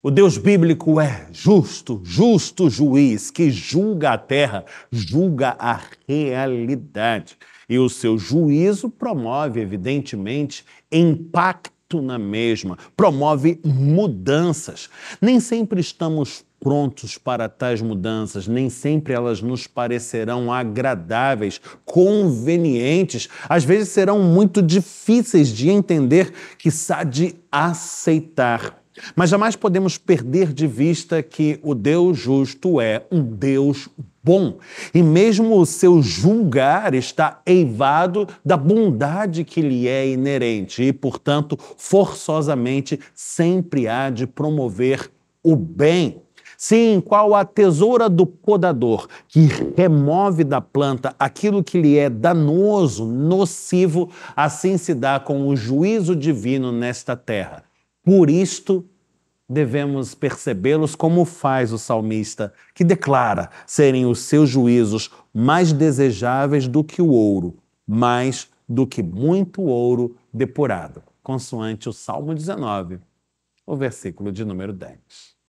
O Deus bíblico é justo, justo juiz que julga a terra, julga a realidade. E o seu juízo promove, evidentemente, impacto na mesma, promove mudanças. Nem sempre estamos prontos para tais mudanças, nem sempre elas nos parecerão agradáveis, convenientes, às vezes serão muito difíceis de entender, quiçá de aceitar. Mas jamais podemos perder de vista que o Deus justo é um Deus bom, e mesmo o seu julgar está eivado da bondade que lhe é inerente, e, portanto, forçosamente sempre há de promover o bem. Sim, qual a tesoura do podador, que remove da planta aquilo que lhe é danoso, nocivo, assim se dá com o juízo divino nesta terra. Por isto devemos percebê-los como faz o salmista, que declara serem os seus juízos mais desejáveis do que o ouro, mais do que muito ouro depurado, consoante o Salmo 19, o versículo de número 10.